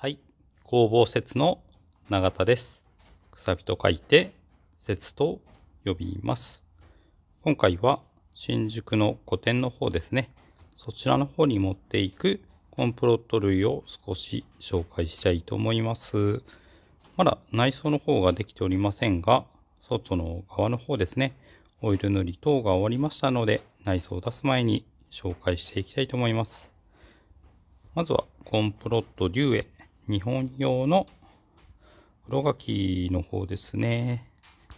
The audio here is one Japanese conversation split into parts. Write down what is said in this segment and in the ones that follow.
はい。工房説の永田です。くさびと書いて、説と呼びます。今回は新宿の古典の方ですね。そちらの方に持っていくコンプロット類を少し紹介したいと思います。まだ内装の方ができておりませんが、外の側の方ですね。オイル塗り等が終わりましたので、内装を出す前に紹介していきたいと思います。まずはコンプロットデュエ日本用の黒柿の方ですね。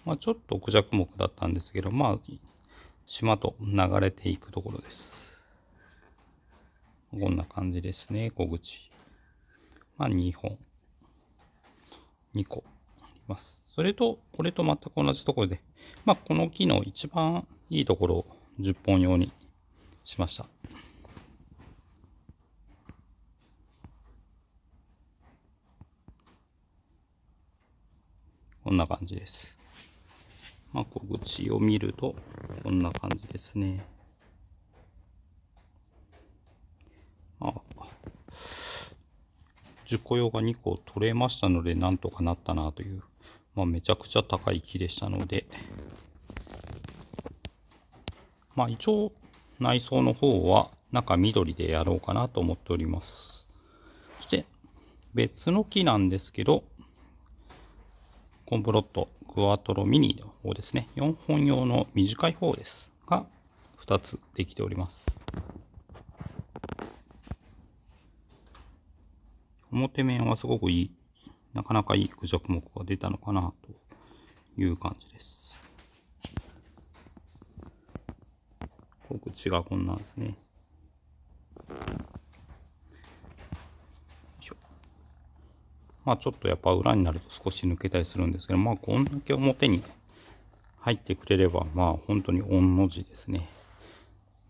まあ、ちょっと孔雀ャ目だったんですけど、まあ、島と流れていくところです。こんな感じですね、小口。まあ、2本。2個あります。それと、これと全く同じところで、まあ、この木の一番いいところを10本用にしました。こんな感じです。まあ、小口を見ると、こんな感じですね。あ、10個用が2個取れましたので、なんとかなったなという、まあ、めちゃくちゃ高い木でしたので、まあ、一応、内装の方は中緑でやろうかなと思っております。そして、別の木なんですけど、コンプロットクワトロミニの方ですね。4本用の短い方です。が、2つできております。表面はすごくいい、なかなかいい駆除目が出たのかなという感じです。口がこんなんですね。まあちょっとやっぱ裏になると少し抜けたりするんですけど、まあこんだけ表に入ってくれれば、まあ本当に御の字ですね。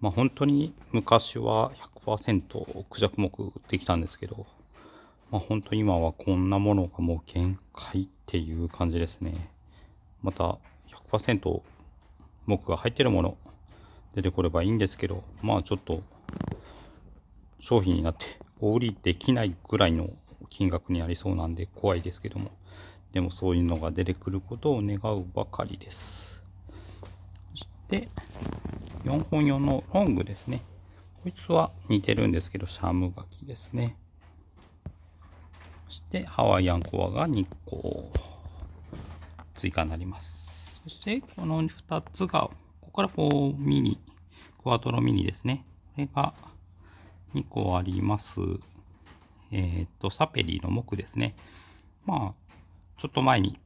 まあ本当に昔は100%クジャク目できたんですけど、まあ本当今はこんなものがもう限界っていう感じですね。また100%目が入ってるもの出てこればいいんですけど、まあちょっと商品になってお売りできないぐらいの金額にありそうなんで怖いですけども、でもそういうのが出てくることを願うばかりです。そして、4本用のロングですね。こいつは似てるんですけど、シャムガキですね。そして、ハワイアンコアが2個追加になります。そして、この2つが、ここから4ミニ、クワトロミニですね。これが2個あります。えっ、と、サペリの木ですね。まあ、ちょっと前に、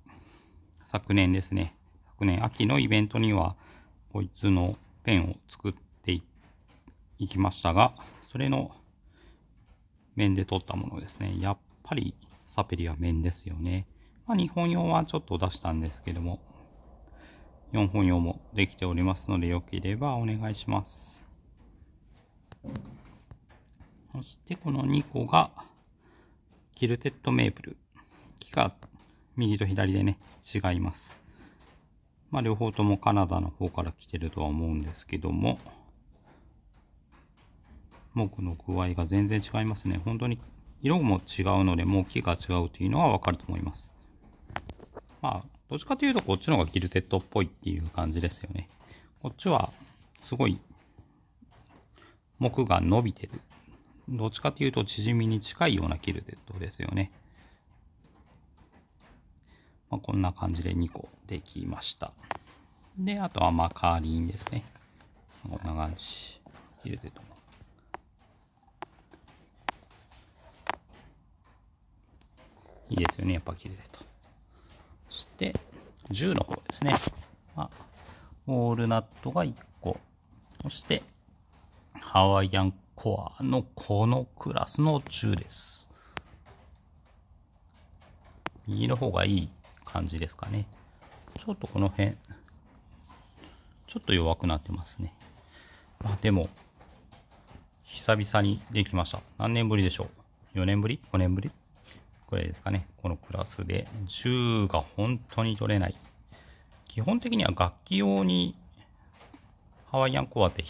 昨年ですね、昨年秋のイベントには、こいつのペンを作っていきましたが、それの面で撮ったものですね。やっぱりサペリは面ですよね。まあ、日本用はちょっと出したんですけども、4本用もできておりますので、よければお願いします。そしてこの2個が、キルテッドメープル。木が右と左でね、違います。まあ、両方ともカナダの方から来てるとは思うんですけども、木の具合が全然違いますね。本当に色も違うので、もう木が違うというのはわかると思います。まあ、どっちかというとこっちの方がギルテッドっぽいっていう感じですよね。こっちはすごい木が伸びてるどっちかっていうと縮みに近いようなキルテッドですよね。まあ、こんな感じで2個できました。で、あとはマカーリンですね。こんな感じ。キルテッドいいですよね、やっぱキルテッド。そして、銃の方ですね。まあ、ウォールナットが1個。そして、ハワイアンコアのこのクラスの10です。右の方がいい感じですかね。ちょっとこの辺、ちょっと弱くなってますね。まあでも、久々にできました。何年ぶりでしょう ?4 年ぶり ?5 年ぶりこれですかね。このクラスで10が本当に取れない。基本的には楽器用にハワイアンコアって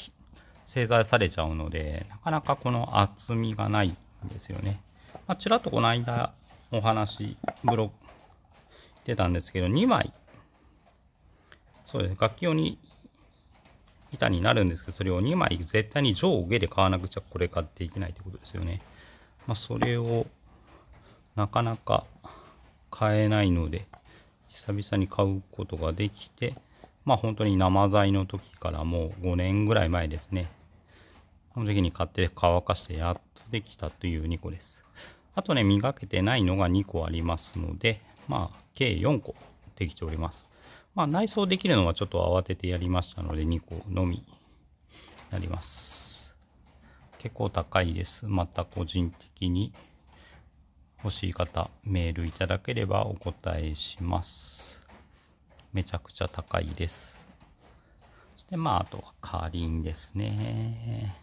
製材されちゃうので、なかなかこの厚みがないんですよね。まあ、ちらっとこの間お話、ブロック出たんですけど、2枚、そうです。楽器用に板になるんですけど、それを2枚絶対に上下で買わなくちゃこれ買っていけないってことですよね。まあ、それをなかなか買えないので、久々に買うことができて、まあ本当に生材の時からもう5年ぐらい前ですね。この時に買って乾かしてやっとできたという2個です。あとね、磨けてないのが2個ありますので、まあ計4個できております。まあ内装できるのはちょっと慌ててやりましたので2個のみなります。結構高いです。また個人的に欲しい方、メールいただければお答えします。めちゃくちゃ高いです。そしてまああとはカーリンですね。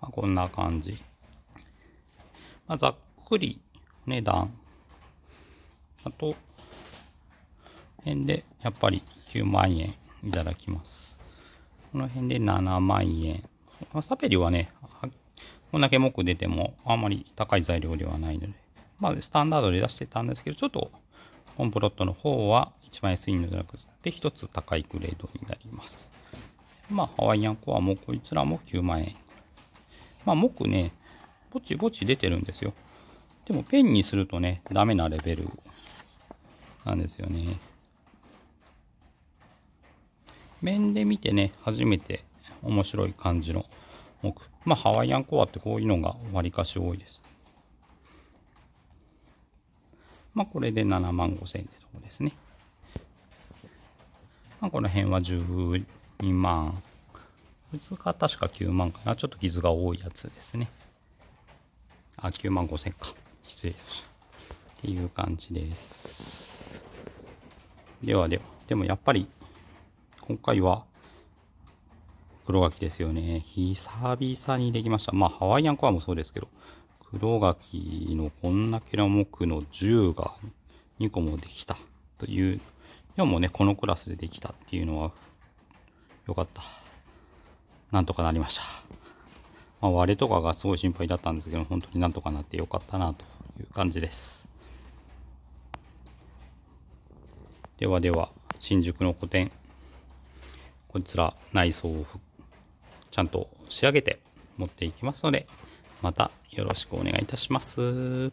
まあ、こんな感じ。まあ、ざっくり値段。あと、辺でやっぱり9万円いただきます。この辺で7万円。まあ、サペリはね、こんだけ文句出てもあんまり高い材料ではないので、まあ、スタンダードで出してたんですけど、ちょっと本プロットの方は一番安いのではなくて1つ高いグレードになります。まあ、ハワイアンコアもこいつらも9万円。まあ、木ね、ぼちぼち出てるんですよ。でも、ペンにするとね、ダメなレベルなんですよね。面で見てね、初めて面白い感じの木。まあ、ハワイアンコアってこういうのがわりかし多いです。まあ、これで7万5000円ってとこですね。まあ、この辺は12万。普通確か9万かな。ちょっと傷が多いやつですね。あ、9万5000か。失礼しました。っていう感じです。ではでは。でもやっぱり、今回は、黒柿ですよね。久々にできました。まあ、ハワイアンコアもそうですけど、黒柿のこんなけらもの10が2個もできたという、4もね、このクラスでできたっていうのは、よかった。なんとかなりました。まあ、割れとかがすごい心配だったんですけど、本当になんとかなってよかったなという感じです。ではでは、新宿の個展、こちら内装をちゃんと仕上げて持っていきますので、またよろしくお願いいたします。